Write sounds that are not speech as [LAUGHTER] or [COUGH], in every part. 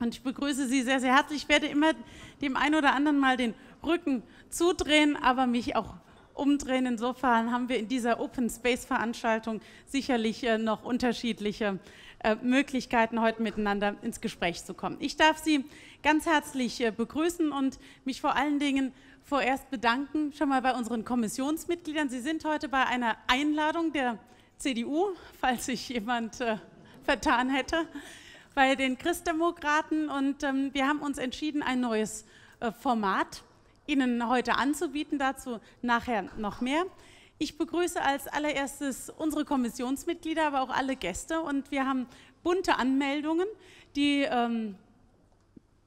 Und ich begrüße Sie sehr, sehr herzlich. Ich werde immer dem einen oder anderen mal den Rücken zudrehen, aber mich auch umdrehen. Insofern haben wir in dieser Open Space Veranstaltung sicherlich äh, noch unterschiedliche äh, Möglichkeiten, heute miteinander ins Gespräch zu kommen. Ich darf Sie ganz herzlich äh, begrüßen und mich vor allen Dingen vorerst bedanken, schon mal bei unseren Kommissionsmitgliedern. Sie sind heute bei einer Einladung der CDU, falls sich jemand vertan hätte bei den Christdemokraten und ähm, wir haben uns entschieden, ein neues äh, Format Ihnen heute anzubieten, dazu nachher noch mehr. Ich begrüße als allererstes unsere Kommissionsmitglieder, aber auch alle Gäste und wir haben bunte Anmeldungen, die ähm,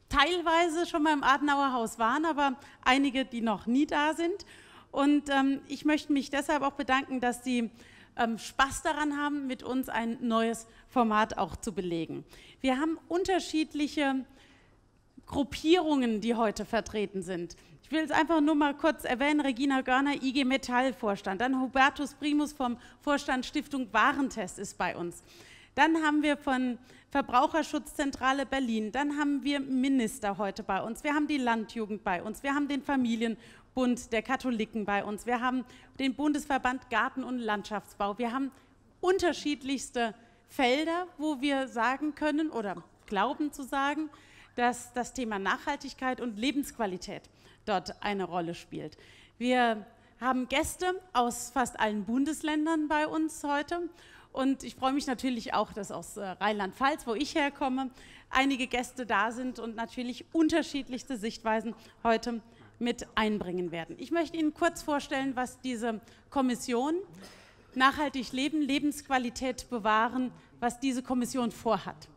teilweise schon mal im Adenauer Haus waren, aber einige, die noch nie da sind. Und ähm, ich möchte mich deshalb auch bedanken, dass die ähm, Spaß daran haben, mit uns ein neues Format auch zu belegen. Wir haben unterschiedliche Gruppierungen, die heute vertreten sind. Ich will es einfach nur mal kurz erwähnen, Regina Görner, IG Metall Vorstand, dann Hubertus Primus vom Vorstand Stiftung Warentest ist bei uns. Dann haben wir von Verbraucherschutzzentrale Berlin, dann haben wir Minister heute bei uns, wir haben die Landjugend bei uns, wir haben den Familienbund der Katholiken bei uns, wir haben den Bundesverband Garten- und Landschaftsbau, wir haben unterschiedlichste Felder, wo wir sagen können oder glauben zu sagen, dass das Thema Nachhaltigkeit und Lebensqualität dort eine Rolle spielt. Wir haben Gäste aus fast allen Bundesländern bei uns heute und ich freue mich natürlich auch, dass aus äh, Rheinland-Pfalz, wo ich herkomme, einige Gäste da sind und natürlich unterschiedlichste Sichtweisen heute mit einbringen werden. Ich möchte Ihnen kurz vorstellen, was diese Kommission Nachhaltig Leben, Lebensqualität bewahren, was diese Kommission vorhat.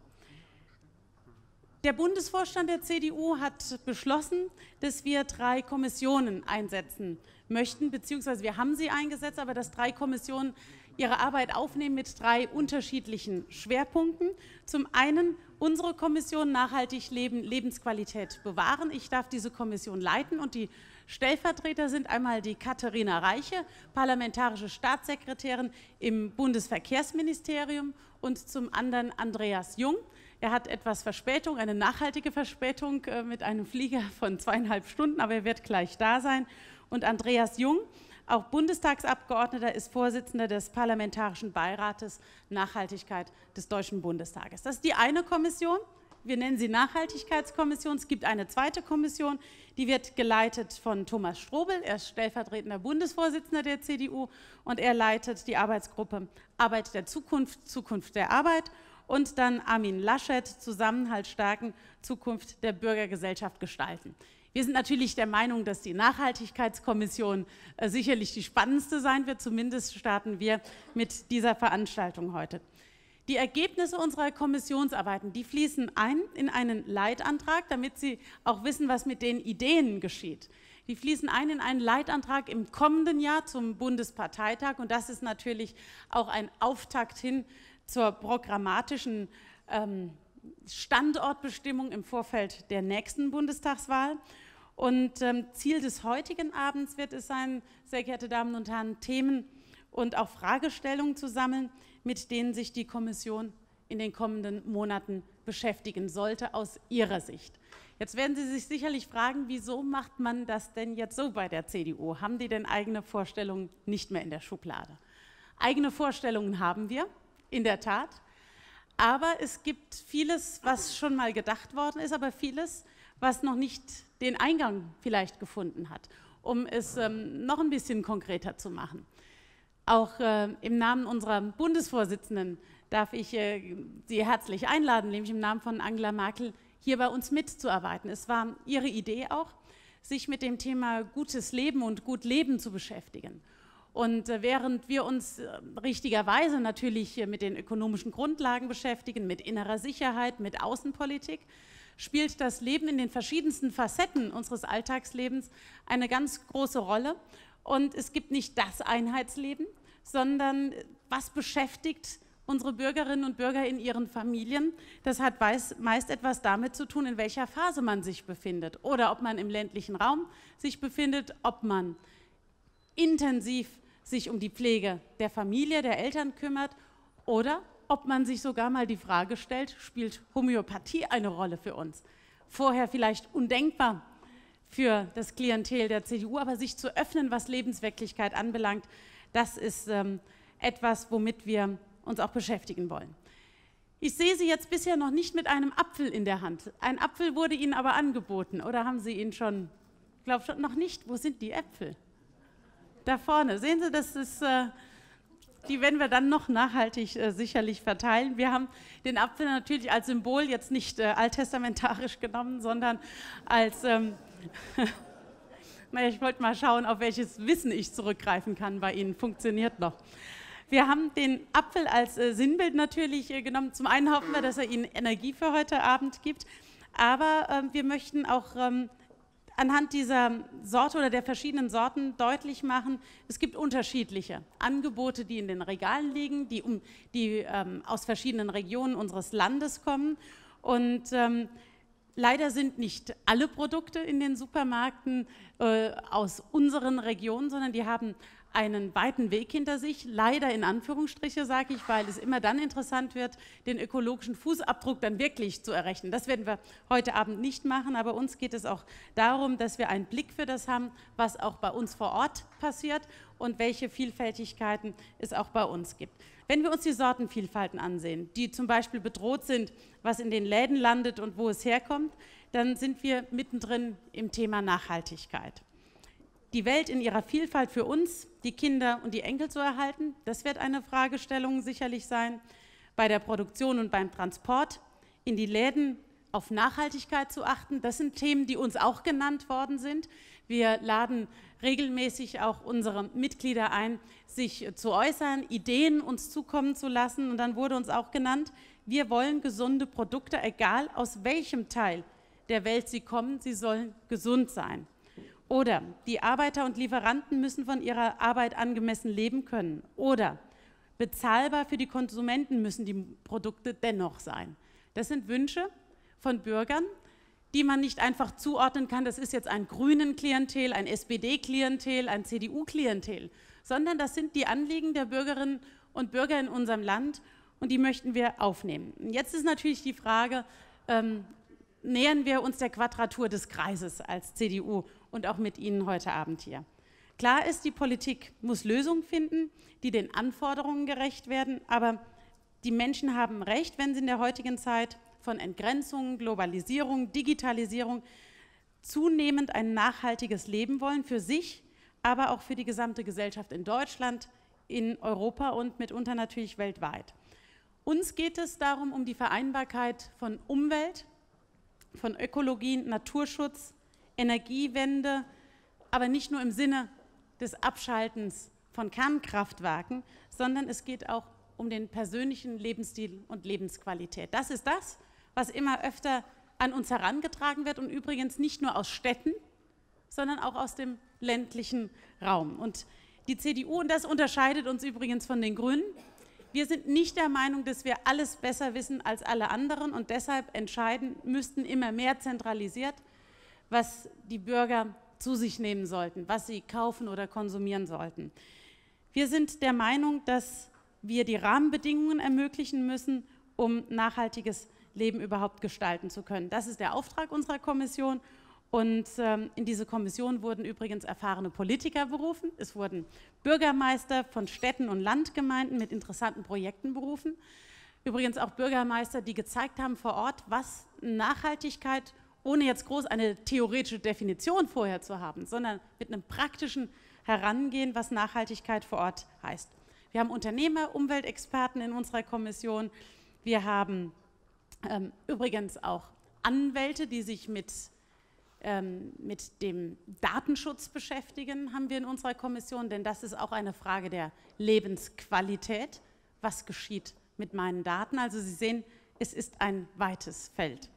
Der Bundesvorstand der CDU hat beschlossen, dass wir drei Kommissionen einsetzen möchten, beziehungsweise wir haben sie eingesetzt, aber dass drei Kommissionen ihre Arbeit aufnehmen mit drei unterschiedlichen Schwerpunkten. Zum einen unsere Kommission Nachhaltig Leben, Lebensqualität bewahren. Ich darf diese Kommission leiten und die Stellvertreter sind einmal die Katharina Reiche, parlamentarische Staatssekretärin im Bundesverkehrsministerium und zum anderen Andreas Jung. Er hat etwas Verspätung, eine nachhaltige Verspätung äh, mit einem Flieger von zweieinhalb Stunden, aber er wird gleich da sein. Und Andreas Jung auch Bundestagsabgeordneter ist Vorsitzender des Parlamentarischen Beirates Nachhaltigkeit des Deutschen Bundestages. Das ist die eine Kommission. Wir nennen sie Nachhaltigkeitskommission. Es gibt eine zweite Kommission, die wird geleitet von Thomas Strobel. Er ist stellvertretender Bundesvorsitzender der CDU und er leitet die Arbeitsgruppe Arbeit der Zukunft, Zukunft der Arbeit. Und dann Armin Laschet, Zusammenhalt stärken, Zukunft der Bürgergesellschaft gestalten. Wir sind natürlich der Meinung, dass die Nachhaltigkeitskommission äh, sicherlich die spannendste sein wird. Zumindest starten wir mit dieser Veranstaltung heute. Die Ergebnisse unserer Kommissionsarbeiten, die fließen ein in einen Leitantrag, damit Sie auch wissen, was mit den Ideen geschieht. Die fließen ein in einen Leitantrag im kommenden Jahr zum Bundesparteitag und das ist natürlich auch ein Auftakt hin zur programmatischen ähm, Standortbestimmung im Vorfeld der nächsten Bundestagswahl. Und ähm, Ziel des heutigen Abends wird es sein, sehr geehrte Damen und Herren, Themen und auch Fragestellungen zu sammeln, mit denen sich die Kommission in den kommenden Monaten beschäftigen sollte aus Ihrer Sicht. Jetzt werden Sie sich sicherlich fragen, wieso macht man das denn jetzt so bei der CDU? Haben die denn eigene Vorstellungen nicht mehr in der Schublade? Eigene Vorstellungen haben wir, in der Tat. Aber es gibt vieles, was schon mal gedacht worden ist, aber vieles, was noch nicht den Eingang vielleicht gefunden hat, um es ähm, noch ein bisschen konkreter zu machen. Auch äh, im Namen unserer Bundesvorsitzenden darf ich äh, Sie herzlich einladen, nämlich im Namen von Angela Merkel hier bei uns mitzuarbeiten. Es war Ihre Idee auch, sich mit dem Thema gutes Leben und gut Leben zu beschäftigen. Und äh, während wir uns äh, richtigerweise natürlich äh, mit den ökonomischen Grundlagen beschäftigen, mit innerer Sicherheit, mit Außenpolitik, spielt das Leben in den verschiedensten Facetten unseres Alltagslebens eine ganz große Rolle. Und es gibt nicht das Einheitsleben, sondern was beschäftigt unsere Bürgerinnen und Bürger in ihren Familien. Das hat meist etwas damit zu tun, in welcher Phase man sich befindet oder ob man im ländlichen Raum sich befindet, ob man intensiv sich um die Pflege der Familie, der Eltern kümmert oder ob man sich sogar mal die Frage stellt, spielt Homöopathie eine Rolle für uns? Vorher vielleicht undenkbar für das Klientel der CDU, aber sich zu öffnen, was Lebenswirklichkeit anbelangt, das ist ähm, etwas, womit wir uns auch beschäftigen wollen. Ich sehe Sie jetzt bisher noch nicht mit einem Apfel in der Hand. Ein Apfel wurde Ihnen aber angeboten, oder haben Sie ihn schon? Ich glaube schon noch nicht. Wo sind die Äpfel? Da vorne, sehen Sie, das ist, äh, die werden wir dann noch nachhaltig äh, sicherlich verteilen. Wir haben den Apfel natürlich als Symbol jetzt nicht äh, alttestamentarisch genommen, sondern als, ähm, [LAUGHS] naja, ich wollte mal schauen, auf welches Wissen ich zurückgreifen kann bei Ihnen, funktioniert noch. Wir haben den Apfel als Sinnbild natürlich genommen. Zum einen hoffen wir, dass er Ihnen Energie für heute Abend gibt, aber ähm, wir möchten auch... Ähm, anhand dieser Sorte oder der verschiedenen Sorten deutlich machen, es gibt unterschiedliche Angebote, die in den Regalen liegen, die, um, die ähm, aus verschiedenen Regionen unseres Landes kommen. Und ähm, leider sind nicht alle Produkte in den Supermärkten äh, aus unseren Regionen, sondern die haben einen weiten Weg hinter sich, leider in Anführungsstriche sage ich, weil es immer dann interessant wird, den ökologischen Fußabdruck dann wirklich zu errechnen. Das werden wir heute Abend nicht machen, aber uns geht es auch darum, dass wir einen Blick für das haben, was auch bei uns vor Ort passiert und welche Vielfältigkeiten es auch bei uns gibt. Wenn wir uns die Sortenvielfalten ansehen, die zum Beispiel bedroht sind, was in den Läden landet und wo es herkommt, dann sind wir mittendrin im Thema Nachhaltigkeit. Die Welt in ihrer Vielfalt für uns die Kinder und die Enkel zu erhalten. Das wird eine Fragestellung sicherlich sein. Bei der Produktion und beim Transport in die Läden auf Nachhaltigkeit zu achten. Das sind Themen, die uns auch genannt worden sind. Wir laden regelmäßig auch unsere Mitglieder ein, sich zu äußern, Ideen uns zukommen zu lassen. Und dann wurde uns auch genannt, wir wollen gesunde Produkte, egal aus welchem Teil der Welt sie kommen, sie sollen gesund sein. Oder die Arbeiter und Lieferanten müssen von ihrer Arbeit angemessen leben können. Oder bezahlbar für die Konsumenten müssen die Produkte dennoch sein. Das sind Wünsche von Bürgern, die man nicht einfach zuordnen kann, das ist jetzt ein grünen Klientel, ein SPD-Klientel, ein CDU-Klientel, sondern das sind die Anliegen der Bürgerinnen und Bürger in unserem Land und die möchten wir aufnehmen. Jetzt ist natürlich die Frage, ähm, nähern wir uns der Quadratur des Kreises als CDU und auch mit Ihnen heute Abend hier. Klar ist, die Politik muss Lösungen finden, die den Anforderungen gerecht werden, aber die Menschen haben recht, wenn sie in der heutigen Zeit von Entgrenzungen, Globalisierung, Digitalisierung zunehmend ein nachhaltiges Leben wollen für sich, aber auch für die gesamte Gesellschaft in Deutschland, in Europa und mitunter natürlich weltweit. Uns geht es darum, um die Vereinbarkeit von Umwelt, von Ökologie, Naturschutz, Energiewende, aber nicht nur im Sinne des Abschaltens von Kernkraftwerken, sondern es geht auch um den persönlichen Lebensstil und Lebensqualität. Das ist das, was immer öfter an uns herangetragen wird und übrigens nicht nur aus Städten, sondern auch aus dem ländlichen Raum. Und die CDU, und das unterscheidet uns übrigens von den Grünen, wir sind nicht der Meinung, dass wir alles besser wissen als alle anderen und deshalb entscheiden müssten immer mehr zentralisiert, was die Bürger zu sich nehmen sollten, was sie kaufen oder konsumieren sollten. Wir sind der Meinung, dass wir die Rahmenbedingungen ermöglichen müssen, um nachhaltiges Leben überhaupt gestalten zu können. Das ist der Auftrag unserer Kommission. Und ähm, in diese Kommission wurden übrigens erfahrene Politiker berufen. Es wurden Bürgermeister von Städten und Landgemeinden mit interessanten Projekten berufen. Übrigens auch Bürgermeister, die gezeigt haben vor Ort, was Nachhaltigkeit ohne jetzt groß eine theoretische Definition vorher zu haben, sondern mit einem praktischen Herangehen, was Nachhaltigkeit vor Ort heißt. Wir haben Unternehmer, Umweltexperten in unserer Kommission. Wir haben ähm, übrigens auch Anwälte, die sich mit, ähm, mit dem Datenschutz beschäftigen, haben wir in unserer Kommission, denn das ist auch eine Frage der Lebensqualität. Was geschieht mit meinen Daten? Also Sie sehen, es ist ein weites Feld.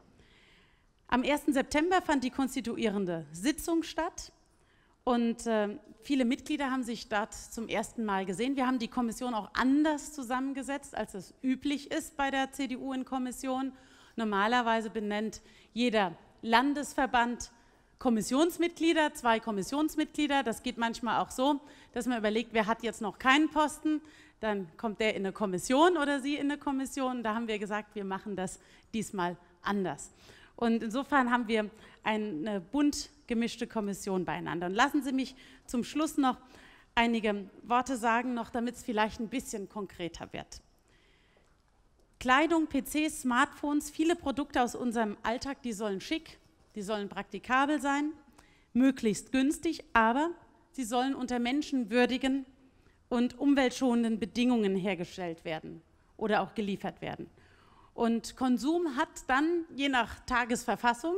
Am 1. September fand die konstituierende Sitzung statt und äh, viele Mitglieder haben sich dort zum ersten Mal gesehen. Wir haben die Kommission auch anders zusammengesetzt, als es üblich ist bei der CDU in Kommission. Normalerweise benennt jeder Landesverband Kommissionsmitglieder, zwei Kommissionsmitglieder. Das geht manchmal auch so, dass man überlegt, wer hat jetzt noch keinen Posten, dann kommt der in eine Kommission oder sie in eine Kommission. Da haben wir gesagt, wir machen das diesmal anders. Und insofern haben wir eine bunt gemischte Kommission beieinander. Und lassen Sie mich zum Schluss noch einige Worte sagen, noch damit es vielleicht ein bisschen konkreter wird. Kleidung, PCs, Smartphones, viele Produkte aus unserem Alltag, die sollen schick, die sollen praktikabel sein, möglichst günstig, aber sie sollen unter menschenwürdigen und umweltschonenden Bedingungen hergestellt werden oder auch geliefert werden. Und Konsum hat dann, je nach Tagesverfassung,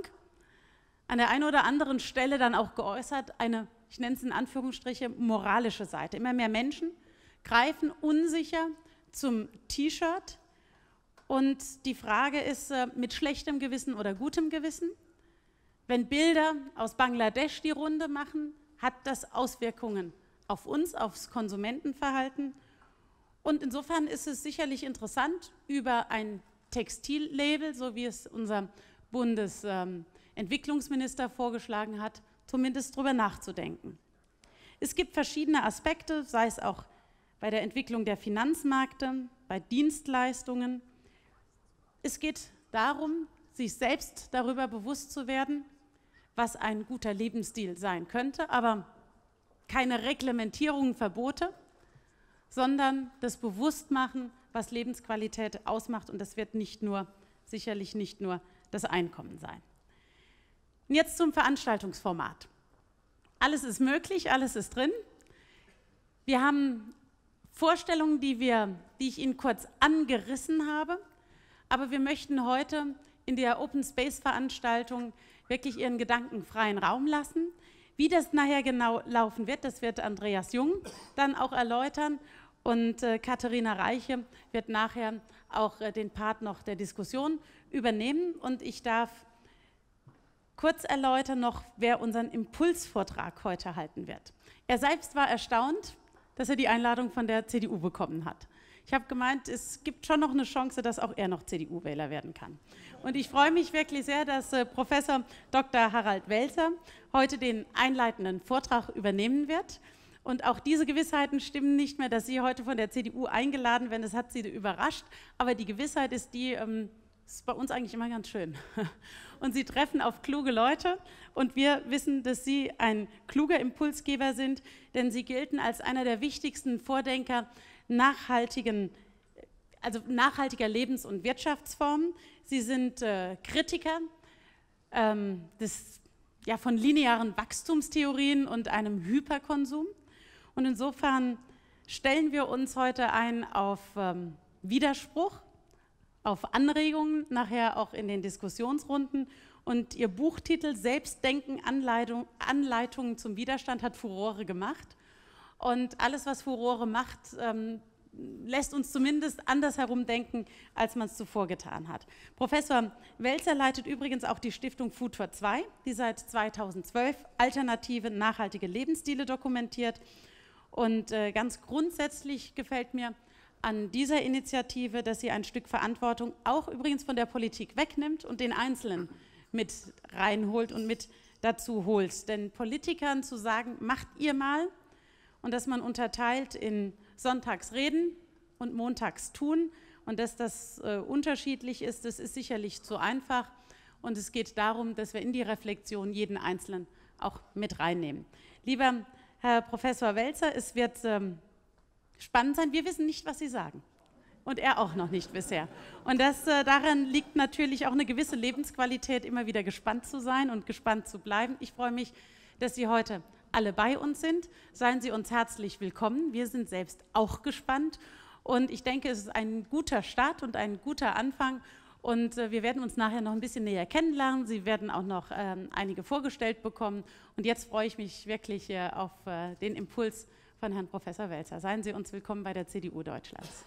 an der einen oder anderen Stelle dann auch geäußert, eine, ich nenne es in Anführungsstriche, moralische Seite. Immer mehr Menschen greifen unsicher zum T-Shirt. Und die Frage ist, äh, mit schlechtem Gewissen oder gutem Gewissen? Wenn Bilder aus Bangladesch die Runde machen, hat das Auswirkungen auf uns, aufs Konsumentenverhalten. Und insofern ist es sicherlich interessant, über ein Textillabel, so wie es unser Bundesentwicklungsminister vorgeschlagen hat, zumindest darüber nachzudenken. Es gibt verschiedene Aspekte, sei es auch bei der Entwicklung der Finanzmärkte, bei Dienstleistungen. Es geht darum, sich selbst darüber bewusst zu werden, was ein guter Lebensstil sein könnte, aber keine Reglementierungen, Verbote, sondern das Bewusstmachen was Lebensqualität ausmacht und das wird nicht nur, sicherlich nicht nur das Einkommen sein. Und jetzt zum Veranstaltungsformat. Alles ist möglich, alles ist drin. Wir haben Vorstellungen, die, wir, die ich Ihnen kurz angerissen habe, aber wir möchten heute in der Open Space Veranstaltung wirklich Ihren Gedanken freien Raum lassen. Wie das nachher genau laufen wird, das wird Andreas Jung dann auch erläutern und äh, Katharina Reiche wird nachher auch äh, den Part noch der Diskussion übernehmen. Und ich darf kurz erläutern noch, wer unseren Impulsvortrag heute halten wird. Er selbst war erstaunt, dass er die Einladung von der CDU bekommen hat. Ich habe gemeint, es gibt schon noch eine Chance, dass auch er noch CDU-Wähler werden kann. Und ich freue mich wirklich sehr, dass äh, Professor Dr. Harald Welser heute den einleitenden Vortrag übernehmen wird. Und auch diese Gewissheiten stimmen nicht mehr, dass Sie heute von der CDU eingeladen werden. Das hat Sie überrascht. Aber die Gewissheit ist die, ähm, ist bei uns eigentlich immer ganz schön. [LAUGHS] Und Sie treffen auf kluge Leute und wir wissen, dass Sie ein kluger Impulsgeber sind, denn Sie gelten als einer der wichtigsten Vordenker nachhaltigen, also nachhaltiger Lebens- und Wirtschaftsformen. Sie sind äh, Kritiker ähm, des, ja, von linearen Wachstumstheorien und einem Hyperkonsum. Und insofern stellen wir uns heute ein auf ähm, Widerspruch, auf Anregungen, nachher auch in den Diskussionsrunden. Und ihr Buchtitel Selbstdenken, Anleitung, Anleitungen zum Widerstand hat Furore gemacht. Und alles, was Furore macht, ähm, lässt uns zumindest anders herumdenken, als man es zuvor getan hat. Professor Welzer leitet übrigens auch die Stiftung Food 2, die seit 2012 alternative, nachhaltige Lebensstile dokumentiert und äh, ganz grundsätzlich gefällt mir an dieser Initiative, dass sie ein Stück Verantwortung auch übrigens von der Politik wegnimmt und den Einzelnen mit reinholt und mit dazu holt. Denn Politikern zu sagen, macht ihr mal, und dass man unterteilt in Sonntagsreden und Montagstun und dass das äh, unterschiedlich ist, das ist sicherlich zu einfach. Und es geht darum, dass wir in die Reflexion jeden Einzelnen auch mit reinnehmen. Lieber Herr Professor Welzer. Es wird ähm, spannend sein. Wir wissen nicht, was Sie sagen. Und er auch noch nicht bisher. Und das, äh, daran liegt natürlich auch eine gewisse Lebensqualität, immer wieder gespannt zu sein und gespannt zu bleiben. Ich freue mich, dass Sie heute alle bei uns sind. Seien Sie uns herzlich willkommen. Wir sind selbst auch gespannt. Und ich denke, es ist ein guter Start und ein guter Anfang. Und äh, wir werden uns nachher noch ein bisschen näher kennenlernen. Sie werden auch noch ähm, einige vorgestellt bekommen. Und jetzt freue ich mich wirklich äh, auf äh, den Impuls von Herrn Professor Welzer. Seien Sie uns willkommen bei der CDU Deutschlands.